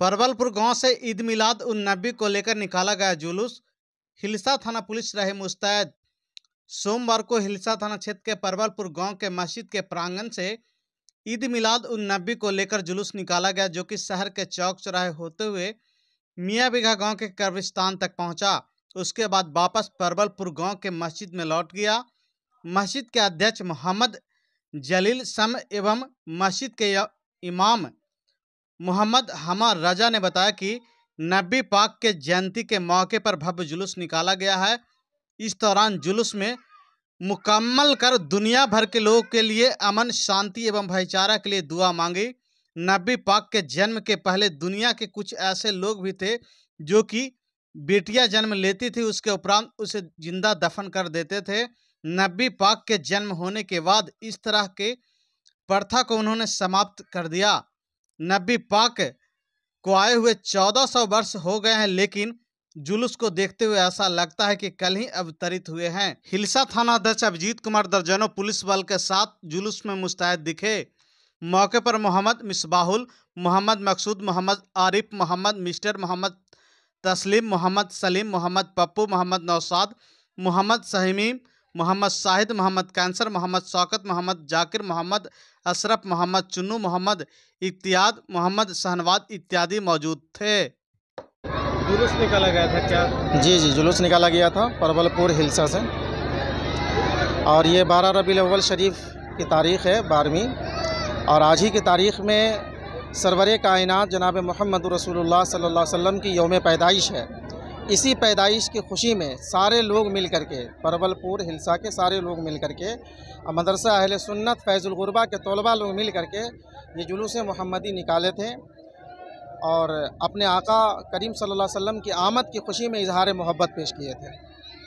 परवलपुर गांव से ईद मिलाद उन नबी को लेकर निकाला गया जुलूस हिलसा थाना पुलिस रहे मुस्तैद सोमवार को हिलसा थाना क्षेत्र के परवलपुर गांव के मस्जिद के प्रांगण से ईद मिलाद उन नबी को लेकर जुलूस निकाला गया जो कि शहर के चौक चौराहे होते हुए मियाँ बिघा गाँव के कब्रिस्तान तक पहुँचा उसके बाद वापस परवलपुर गाँव के मस्जिद में लौट गया मस्जिद के अध्यक्ष मोहम्मद जलील सम एवं मस्जिद के इमाम मोहम्मद हमार रजा ने बताया कि नबी पाक के जयंती के मौके पर भव्य जुलूस निकाला गया है इस दौरान जुलूस में मुकम्मल कर दुनिया भर के लोगों के लिए अमन शांति एवं भाईचारा के लिए दुआ मांगी नबी पाक के जन्म के पहले दुनिया के कुछ ऐसे लोग भी थे जो कि बेटियां जन्म लेती थी उसके उपरांत उसे जिंदा दफन कर देते थे नबी पाक के जन्म होने के बाद इस तरह के प्रथा को उन्होंने समाप्त कर दिया नबी पाक को आए हुए चौदह सौ वर्ष हो गए हैं लेकिन जुलूस को देखते हुए ऐसा लगता है कि कल ही अवतरित हुए हैं हिलसा थाना अध्यक्ष अभिजीत कुमार दर्जनों पुलिस बल के साथ जुलूस में मुस्तैद दिखे मौके पर मोहम्मद मिसबाहुल मोहम्मद मकसूद मोहम्मद आरिफ मोहम्मद मिस्टर मोहम्मद तस्लीम मोहम्मद सलीम मोहम्मद पप्पू मोहम्मद नौसाद मोहम्मद सहीमीम मोहम्मद शाहिद मोहम्मद कैंसर मोहम्मद शौकत मोहम्मद जाकिर मोहम्मद अशरफ मोहम्मद चुन्नू मोहम्मद इत्याद मोहम्मद शहनवाद इत्यादि मौजूद थे जुलूस निकाला गया था क्या जी जी जुलूस निकाला गया था परबलपुर हिलसा से और ये बारह रबी अव्वल शरीफ की तारीख़ है बारहवीं और आज ही की तारीख़ में सरवर कायनत जनाब मोहम्मद रसूलुल्लाह सल्लल्लाहु की योम पैदाइश है इसी पैदाइश की खुशी में सारे लोग मिल कर के परवलपुर हिलसा के सारे लोग मिल कर के मदरसा अहल सुन्नत फैज़ुलगुरबा के तलबा लोग मिल कर के ये जुलूस महमदी निकाले थे और अपने आका करीम सल्लल्लाहु अलैहि वसल्लम की आमद की खुशी में इजहार मोहब्बत पेश किए थे